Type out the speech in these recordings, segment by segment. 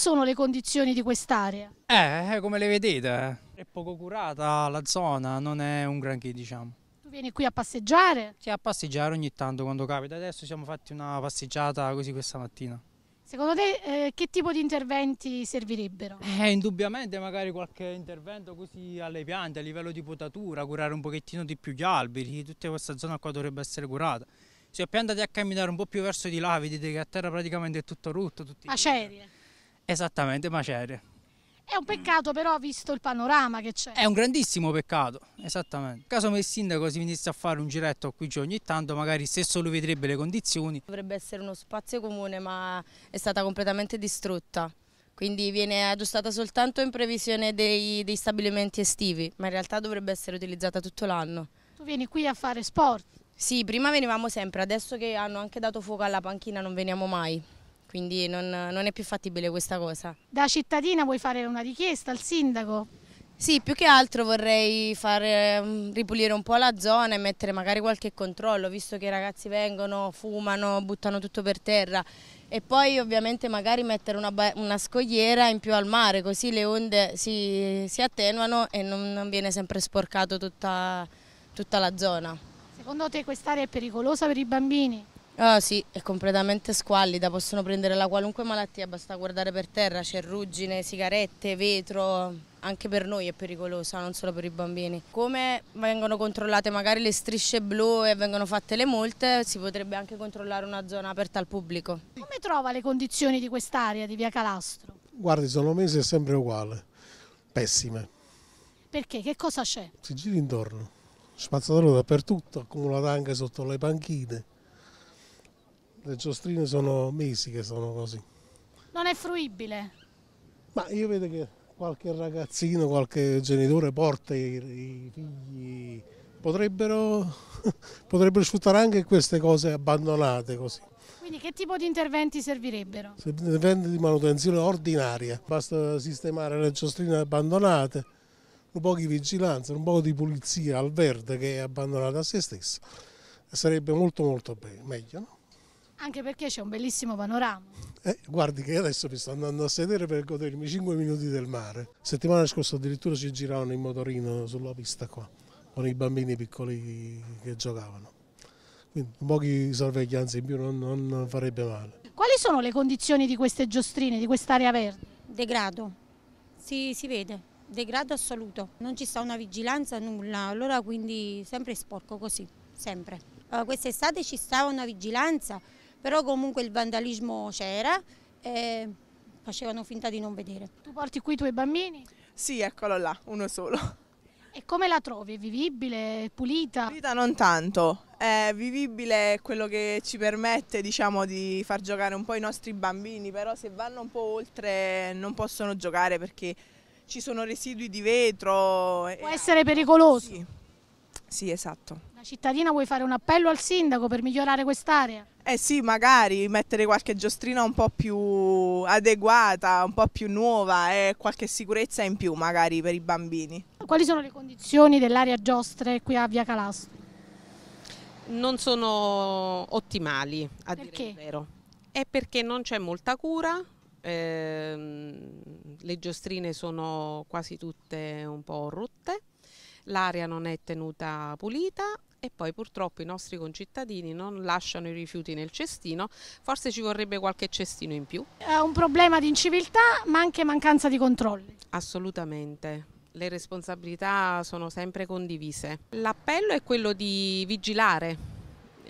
sono le condizioni di quest'area? Eh, eh come le vedete, eh. è poco curata la zona, non è un granché diciamo. Tu vieni qui a passeggiare? Sì, a passeggiare ogni tanto quando capita, adesso siamo fatti una passeggiata così questa mattina. Secondo te eh, che tipo di interventi servirebbero? Eh, indubbiamente magari qualche intervento così alle piante, a livello di potatura, curare un pochettino di più gli alberi, tutta questa zona qua dovrebbe essere curata. Se cioè, andate a camminare un po' più verso di là, vedete che a terra praticamente è tutto rotto. Macerie? Esattamente, macerie. È un peccato però visto il panorama che c'è. È un grandissimo peccato, esattamente. Caso il sindaco si venisse a fare un giretto qui ogni tanto, magari stesso lui vedrebbe le condizioni. Dovrebbe essere uno spazio comune ma è stata completamente distrutta. Quindi viene aggiustata soltanto in previsione dei, dei stabilimenti estivi, ma in realtà dovrebbe essere utilizzata tutto l'anno. Tu vieni qui a fare sport? Sì, prima venivamo sempre, adesso che hanno anche dato fuoco alla panchina non veniamo mai quindi non, non è più fattibile questa cosa. Da cittadina vuoi fare una richiesta al sindaco? Sì, più che altro vorrei far mm, ripulire un po' la zona e mettere magari qualche controllo, visto che i ragazzi vengono, fumano, buttano tutto per terra e poi ovviamente magari mettere una, una scogliera in più al mare, così le onde si, si attenuano e non, non, viene sempre sporcato tutta, tutta la zona. Secondo te quest'area è pericolosa per i bambini? Ah, sì, è completamente squallida, possono prendere la qualunque malattia, basta guardare per terra, c'è ruggine, sigarette, vetro, anche per noi è pericolosa, non solo per i bambini. Come vengono controllate magari le strisce blu e vengono fatte le multe, si potrebbe anche controllare una zona aperta al pubblico. Come trova le condizioni di quest'area di Via Calastro? Guardi, sono mese è sempre uguale, pessime. Perché? Che cosa c'è? Si gira intorno, spazzatura dappertutto, accumulata anche sotto le panchine. Le giostrine sono mesi che sono così. Non è fruibile? Ma io vedo che qualche ragazzino, qualche genitore porta i, i figli, potrebbero, potrebbero sfruttare anche queste cose abbandonate così. Quindi che tipo di interventi servirebbero? Interventi di manutenzione ordinaria, basta sistemare le giostrine abbandonate, un po' di vigilanza, un po' di pulizia al verde che è abbandonata a se stesso, sarebbe molto molto meglio. No? Anche perché c'è un bellissimo panorama. Eh, guardi che adesso mi sto andando a sedere per godermi 5 minuti del mare. Settimana scorsa addirittura ci giravano in motorino sulla pista qua, con i bambini piccoli che giocavano. Quindi un po' di sorveglianza in più non, non farebbe male. Quali sono le condizioni di queste giostrine, di quest'area verde? Degrado, si, si vede, degrado assoluto. Non ci sta una vigilanza, nulla, allora quindi sempre sporco così, sempre. Uh, quest'estate ci stava una vigilanza, però comunque il vandalismo c'era e facevano finta di non vedere. Tu porti qui i tuoi bambini? Sì, eccolo là, uno solo. E come la trovi? È vivibile? È pulita? Pulita non tanto, è vivibile quello che ci permette diciamo, di far giocare un po' i nostri bambini, però se vanno un po' oltre non possono giocare perché ci sono residui di vetro. Può essere pericoloso. Sì. sì, esatto. Da cittadina vuoi fare un appello al sindaco per migliorare quest'area? Eh sì, magari mettere qualche giostrina un po' più adeguata, un po' più nuova e qualche sicurezza in più magari per i bambini. Quali sono le condizioni dell'area giostre qui a Via Calasso? Non sono ottimali, a perché? dire il vero. È perché non c'è molta cura, ehm, le giostrine sono quasi tutte un po' rotte, l'area non è tenuta pulita e poi purtroppo i nostri concittadini non lasciano i rifiuti nel cestino, forse ci vorrebbe qualche cestino in più. È un problema di inciviltà ma anche mancanza di controlli. Assolutamente le responsabilità sono sempre condivise. L'appello è quello di vigilare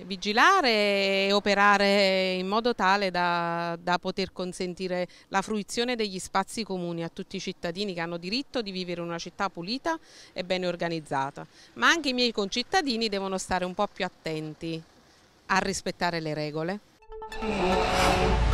vigilare e operare in modo tale da, da, poter consentire la fruizione degli spazi comuni a tutti i cittadini che hanno diritto di vivere in una città pulita e ben organizzata, ma anche i miei concittadini devono stare un po' più attenti a rispettare le regole.